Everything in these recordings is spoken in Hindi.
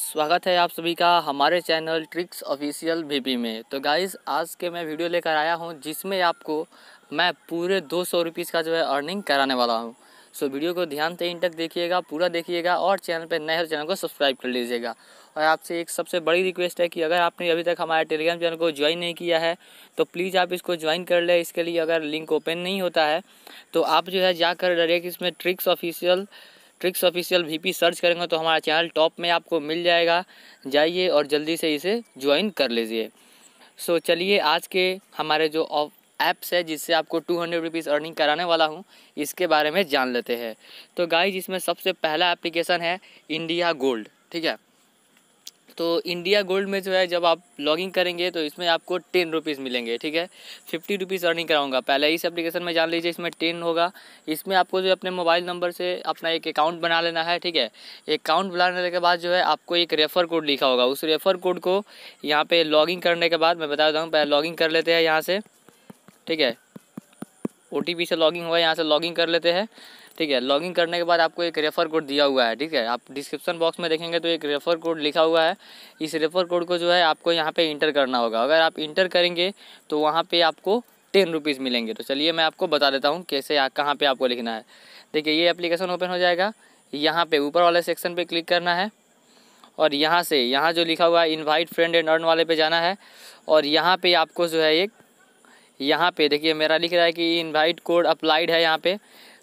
स्वागत है आप सभी का हमारे चैनल ट्रिक्स ऑफिशियल वीपी में तो गाइस आज के मैं वीडियो लेकर आया हूं जिसमें आपको मैं पूरे दो सौ रुपीज़ का जो है अर्निंग कराने वाला हूं सो वीडियो को ध्यान से इन तक देखिएगा पूरा देखिएगा और चैनल पर नए चैनल को सब्सक्राइब कर लीजिएगा और आपसे एक सबसे बड़ी रिक्वेस्ट है कि अगर आपने अभी तक हमारे टेलीग्राम चैनल को ज्वाइन नहीं किया है तो प्लीज़ आप इसको ज्वाइन कर लें इसके लिए अगर लिंक ओपन नहीं होता है तो आप जो है जाकर डायरेक्ट इसमें tricks official tricks official VP search करेंगे तो हमारा चैनल टॉप में आपको मिल जाएगा जाइए और जल्दी से इसे ज्वाइन कर लीजिए सो so, चलिए आज के हमारे जो ऐप्स है जिससे आपको टू हंड्रेड रुपीज़ अर्निंग कराने वाला हूँ इसके बारे में जान लेते हैं तो गाइज इसमें सबसे पहला एप्लीकेशन है इंडिया गोल्ड ठीक है तो इंडिया गोल्ड में जो है जब आप लॉगिंग करेंगे तो इसमें आपको टेन रुपीज़ मिलेंगे ठीक है फिफ्टी रुपीज़ अर्निंग कराऊंगा पहले इस एप्लीकेशन में जान लीजिए इसमें टेन होगा इसमें आपको जो अपने मोबाइल नंबर से अपना एक अकाउंट बना लेना है ठीक है अकाउंट बनाने के बाद जो है आपको एक रेफ़र कोड लिखा होगा उस रेफ़र कोड को यहाँ पर लॉगिंग करने के बाद मैं बता देता हूँ पहले लॉगिंग कर लेते हैं यहाँ से ठीक है ओ से लॉगिंग हुआ यहाँ से लॉगिंग कर लेते हैं ठीक है लॉगिन करने के बाद आपको एक रेफ़र कोड दिया हुआ है ठीक है आप डिस्क्रिप्शन बॉक्स में देखेंगे तो एक रेफ़र कोड लिखा हुआ है इस रेफ़र कोड को जो है आपको यहाँ पे इंटर करना होगा अगर आप इंटर करेंगे तो वहाँ पे आपको टेन रुपीज़ मिलेंगे तो चलिए मैं आपको बता देता हूँ कैसे कहाँ पर आपको लिखना है देखिए ये एप्लीकेशन ओपन हो जाएगा यहाँ पर ऊपर वाले सेक्शन पर क्लिक करना है और यहाँ से यहाँ जो लिखा हुआ है इन्वाइट फ्रेंड एंड अर्न वाले पे जाना है और यहाँ पे आपको जो है एक यहाँ पे देखिए मेरा लिख रहा है कि इनवाइट कोड अप्लाइड है यहाँ पे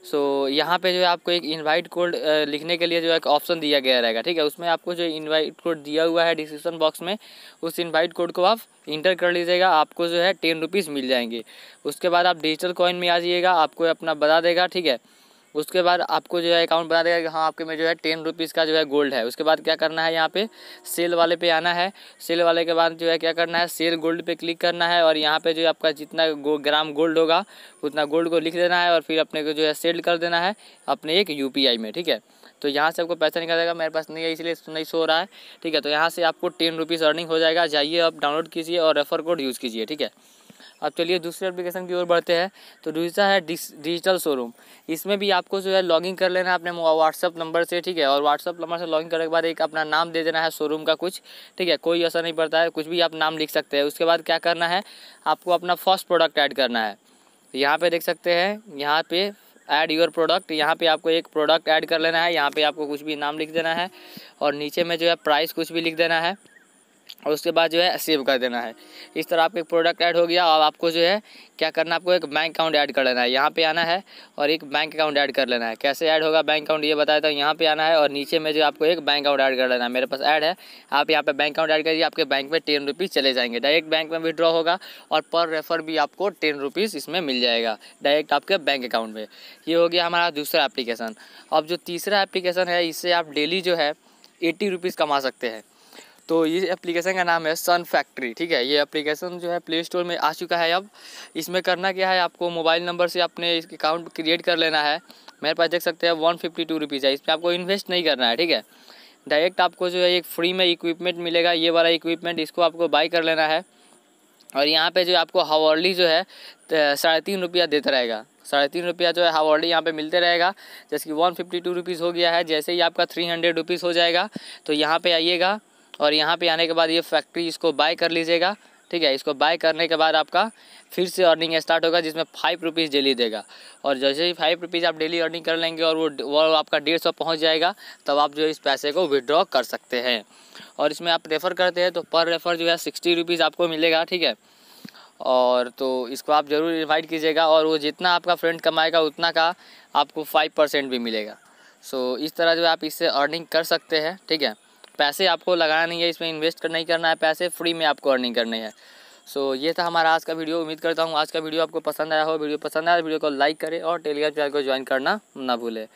सो so, यहाँ पे जो है आपको एक इनवाइट कोड लिखने के लिए जो है एक ऑप्शन दिया गया रहेगा ठीक है उसमें आपको जो इनवाइट कोड दिया हुआ है डिस्क्रिप्शन बॉक्स में उस इनवाइट कोड को आप इंटर कर लीजिएगा आपको जो है टेन रुपीज़ मिल जाएंगे उसके बाद आप डिजिटल कॉइन में आ जाइएगा आपको अपना बता देगा ठीक है उसके बाद आपको जो है अकाउंट बना देगा कि हाँ आपके में जो है टेन रुपीज़ का जो है गोल्ड है उसके बाद क्या करना है यहाँ पे सेल वाले पे आना है सेल वाले के बाद जो है क्या करना है सेल गोल्ड पे क्लिक करना है और यहाँ पे जो है आपका जितना गो, ग्राम गोल्ड होगा उतना गोल्ड को लिख देना है और फिर अपने को जो है सेल कर देना है अपने एक यू में ठीक है तो यहाँ से आपको पैसा निकल जाएगा मेरे पास नहीं है इसलिए नहीं सो रहा है ठीक है तो यहाँ से आपको टेन रुपीज़ अर्निंग हो जाएगा जाइए आप डाउनलोड कीजिए और रेफर कोड यूज़ कीजिए ठीक है अब चलिए दूसरे एप्लीकेशन की ओर बढ़ते हैं तो दूसरा है डिजिटल शोरूम इसमें भी आपको जो है लॉगिन कर लेना है अपने व्हाट्सअप नंबर से ठीक है और व्हाट्सअप नंबर से लॉगिन करने के बाद एक अपना नाम दे देना है शोरूम का कुछ ठीक है कोई असर नहीं पड़ता है कुछ भी आप नाम लिख सकते हैं उसके बाद क्या करना है आपको अपना फर्स्ट प्रोडक्ट ऐड करना है यहाँ पर देख सकते हैं यहाँ पर ऐड योर प्रोडक्ट यहाँ पे आपको एक प्रोडक्ट ऐड कर लेना है यहाँ पे आपको कुछ भी नाम लिख देना है और नीचे में जो है प्राइस कुछ भी लिख देना है और उसके बाद जो है सेव कर देना है इस तरह आपका एक प्रोडक्ट ऐड हो गया और आपको जो है क्या करना है आपको एक बैंक अकाउंट ऐड कर लेना है यहाँ पे आना है और एक बैंक अकाउंट ऐड कर लेना है कैसे ऐड होगा बैंक अकाउंट ये बताया था यहाँ पे आना है और नीचे में जो आपको एक बैंक अकाउंट ऐड कर लेना है मेरे पास ऐड है आप यहाँ पर बैंक अकाउंट ऐड करिए आपके बैंक में टेन रुपीज़ चले जाएंगे डायरेक्ट बैंक में विड्रॉ होगा और पर रेफर भी आपको टेन रुपीज़ इसमें मिल जाएगा डायरेक्ट आपके बैंक अकाउंट में ये हो गया हमारा दूसरा एप्लीकेशन अब जो तीसरा एप्लीकेशन है इससे आप डेली जो है एट्टी रुपीज़ कमा सकते हैं तो ये एप्लीकेशन का नाम है सन फैक्ट्री ठीक है ये एप्लीकेशन जो है प्ले स्टोर में आ चुका है अब इसमें करना क्या है आपको मोबाइल नंबर से अपने अकाउंट क्रिएट कर लेना है मेरे पास देख सकते हैं वन फिफ्टी टू रुपीज़ है इसमें आपको इन्वेस्ट नहीं करना है ठीक है डायरेक्ट आपको जो है एक फ्री में इक्विपमेंट मिलेगा ये वाला इक्विपमेंट इसको आपको बाई कर लेना है और यहाँ पे जो आपको हावर्ली जो है साढ़े तीन रुपया देता रहेगा साढ़े तीन रुपया जो है हावर्ली यहाँ पे मिलते रहेगा जैसे कि वन फिफ्टी टू रुपीज़ हो गया है जैसे ही आपका थ्री हंड्रेड रुपीज़ हो जाएगा तो यहाँ पे आइएगा और यहाँ पे आने के बाद ये फैक्ट्री इसको बाय कर लीजिएगा ठीक है इसको बाय करने के बाद आपका फिर से अर्निंग स्टार्ट होगा जिसमें फाइव रुपीज़ डेली देगा और जैसे ही फाइव रुपीज़ आप डेली अर्निंग कर लेंगे और वो वो आपका डेढ़ सौ पहुँच जाएगा तब आप जो इस पैसे को विड्रॉ कर सकते हैं और इसमें आप रेफ़र करते हैं तो पर रेफ़र जो है सिक्सटी रुपीज़ आपको मिलेगा ठीक है और तो इसको आप ज़रूर इन्वाइट कीजिएगा और वो जितना आपका फ्रेंड कमाएगा उतना का आपको फाइव परसेंट भी मिलेगा सो इस तरह जो आप इससे अर्निंग कर सकते हैं ठीक है पैसे आपको लगाना नहीं है इसमें इन्वेस्ट नहीं करना है पैसे फ्री में आपको अर्निंग करनी है सो so, ये था हमारा आज का वीडियो उम्मीद करता हूँ आज का वीडियो आपको पसंद आया हो वीडियो पसंद आया वीडियो को लाइक करें और टेलीग्राम चैनल को ज्वाइन करना ना भूलें